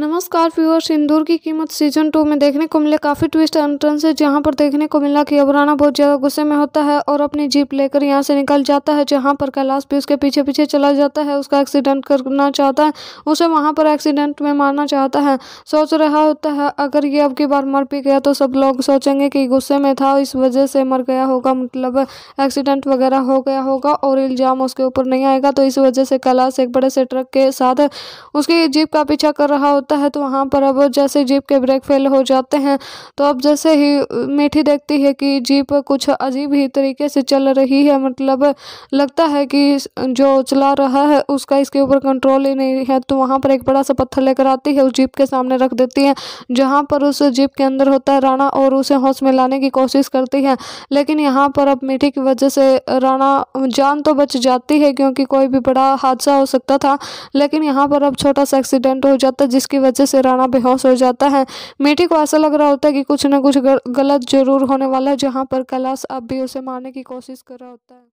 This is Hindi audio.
नमस्कार फ्यूअर सिंदूर की कीमत सीजन टू में देखने को मिले काफ़ी ट्विस्ट एंट्रेंस है जहाँ जहां पर देखने को मिला कि अबराना बहुत ज़्यादा गुस्से में होता है और अपनी जीप लेकर यहां से निकल जाता है जहां पर कैलाश भी उसके पीछे पीछे चला जाता है उसका एक्सीडेंट करना चाहता है उसे वहां पर एक्सीडेंट में मारना चाहता है सोच रहा होता है अगर ये अब की बार मर भी गया तो सब लोग सोचेंगे कि गुस्से में था इस वजह से मर गया होगा मतलब एक्सीडेंट वगैरह हो गया होगा और इल्ज़ाम उसके ऊपर नहीं आएगा तो इस वजह से कैलाश एक बड़े से ट्रक के साथ उसकी जीप का पीछा कर रहा होता है तो वहाँ पर अब जैसे जीप के ब्रेक फेल हो जाते हैं तो अब जैसे ही मीठी देखती है कि जीप कुछ अजीब ही तरीके से चल रही है मतलब लगता है कि जो चला रहा है उसका इसके ऊपर कंट्रोल ही नहीं है तो वहाँ पर एक बड़ा सा पत्थर लेकर आती है उस जीप के सामने रख देती है जहाँ पर उस जीप के अंदर होता है राणा और उसे होश में लाने की कोशिश करती है लेकिन यहाँ पर अब मीठी की वजह से राणा जान तो बच जाती है क्योंकि कोई भी बड़ा हादसा हो सकता था लेकिन यहाँ पर अब छोटा सा एक्सीडेंट हो जाता है जिसकी की वजह से राणा बेहोश हो जाता है मीठी को ऐसा लग रहा होता है कि कुछ ना कुछ गलत जरूर होने वाला है जहाँ पर कैलाश अब भी उसे मारने की कोशिश कर रहा होता है